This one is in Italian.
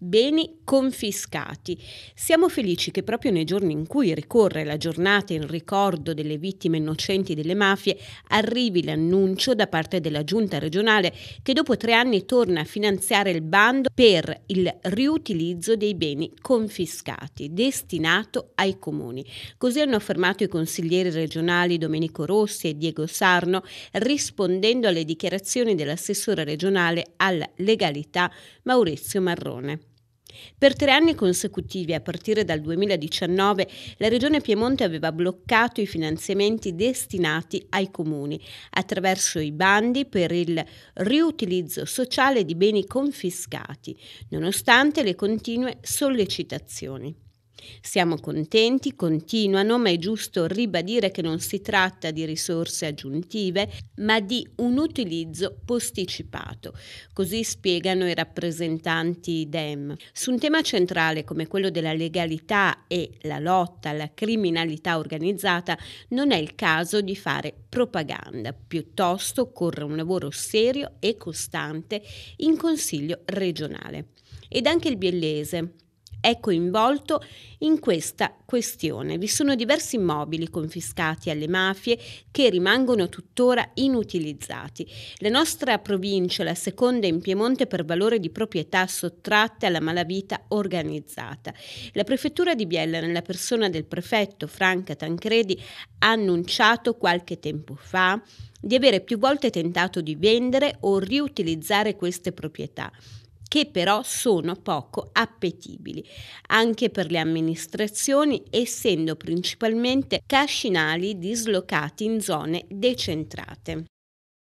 beni confiscati. Siamo felici che proprio nei giorni in cui ricorre la giornata in ricordo delle vittime innocenti delle mafie arrivi l'annuncio da parte della giunta regionale che dopo tre anni torna a finanziare il bando per il riutilizzo dei beni confiscati destinato ai comuni. Così hanno affermato i consiglieri regionali Domenico Rossi e Diego Sarno rispondendo alle dichiarazioni dell'assessore regionale alla legalità Maurizio Marrone. Per tre anni consecutivi, a partire dal 2019, la Regione Piemonte aveva bloccato i finanziamenti destinati ai comuni attraverso i bandi per il riutilizzo sociale di beni confiscati, nonostante le continue sollecitazioni. Siamo contenti, continuano, ma è giusto ribadire che non si tratta di risorse aggiuntive, ma di un utilizzo posticipato, così spiegano i rappresentanti DEM. Su un tema centrale come quello della legalità e la lotta alla criminalità organizzata, non è il caso di fare propaganda, piuttosto occorre un lavoro serio e costante in Consiglio regionale. Ed anche il biellese, è coinvolto in questa questione. Vi sono diversi immobili confiscati alle mafie che rimangono tuttora inutilizzati. La nostra provincia è la seconda in Piemonte per valore di proprietà sottratte alla malavita organizzata. La prefettura di Biella, nella persona del prefetto Franca Tancredi, ha annunciato qualche tempo fa di avere più volte tentato di vendere o riutilizzare queste proprietà che però sono poco appetibili, anche per le amministrazioni, essendo principalmente cascinali dislocati in zone decentrate.